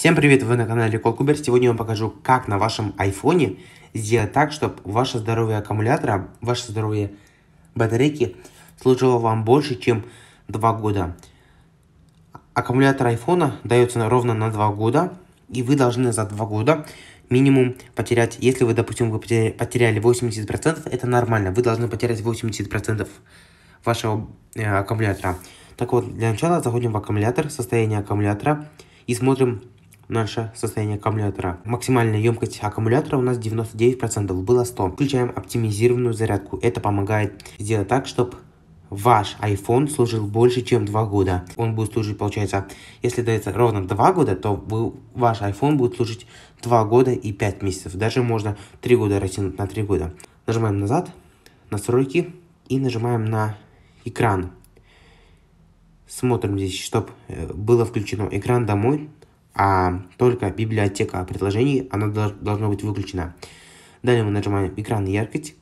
Всем привет, вы на канале Колкубер. Сегодня я вам покажу, как на вашем айфоне сделать так, чтобы ваше здоровье аккумулятора, ваше здоровье батарейки служило вам больше, чем 2 года. Аккумулятор айфона дается ровно на 2 года, и вы должны за 2 года минимум потерять, если вы, допустим, вы потеряли 80%, это нормально, вы должны потерять 80% вашего э, аккумулятора. Так вот, для начала заходим в аккумулятор, состояние аккумулятора и смотрим наше состояние аккумулятора. Максимальная емкость аккумулятора у нас 99%, было 100. Включаем оптимизированную зарядку. Это помогает сделать так, чтобы ваш iPhone служил больше, чем 2 года. Он будет служить, получается, если дается ровно 2 года, то вы, ваш iPhone будет служить 2 года и 5 месяцев. Даже можно 3 года растянуть на 3 года. Нажимаем назад, настройки и нажимаем на экран. Смотрим здесь, чтобы э, было включено экран домой, а только библиотека предложений, она должна быть выключена. Далее мы нажимаем «Экран яркость».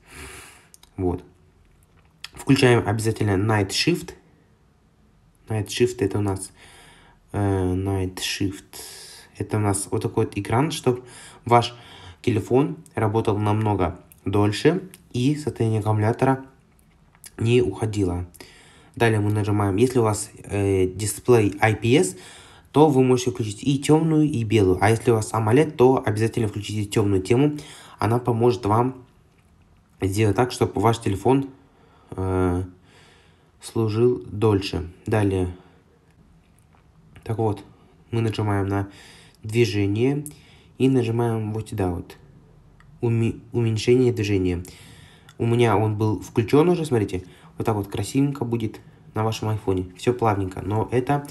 Вот. Включаем обязательно Night Shift. Night Shift это у нас э, Night Shift. Это у нас вот такой вот экран, чтобы ваш телефон работал намного дольше и состояние аккумулятора не уходило. Далее мы нажимаем, если у вас э, дисплей IPS, то вы можете включить и темную, и белую. А если у вас AMOLED, то обязательно включите темную тему. Она поможет вам сделать так, чтобы ваш телефон э, служил дольше. Далее. Так вот, мы нажимаем на движение и нажимаем вот сюда вот. уменьшение движения. У меня он был включен уже, смотрите. Вот так вот красивенько будет на вашем айфоне. Все плавненько. Но это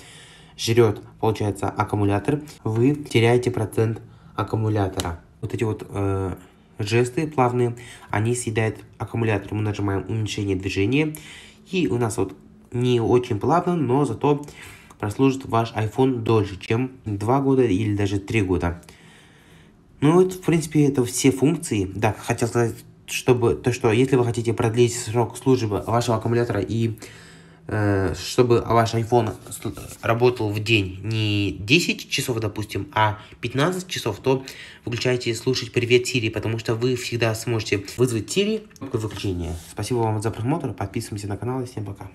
жрет, получается, аккумулятор, вы теряете процент аккумулятора. Вот эти вот э, жесты плавные, они съедают аккумулятор. Мы нажимаем уменьшение движения, и у нас вот не очень плавно, но зато прослужит ваш iPhone дольше, чем 2 года или даже 3 года. Ну вот, в принципе, это все функции. Да, хотел сказать, чтобы то, что если вы хотите продлить срок службы вашего аккумулятора и Э, чтобы ваш iPhone работал в день не 10 часов, допустим, а 15 часов, то выключайте слушать «Привет, Siri», потому что вы всегда сможете вызвать Siri выключение. Спасибо вам за просмотр, подписываемся на канал и всем пока.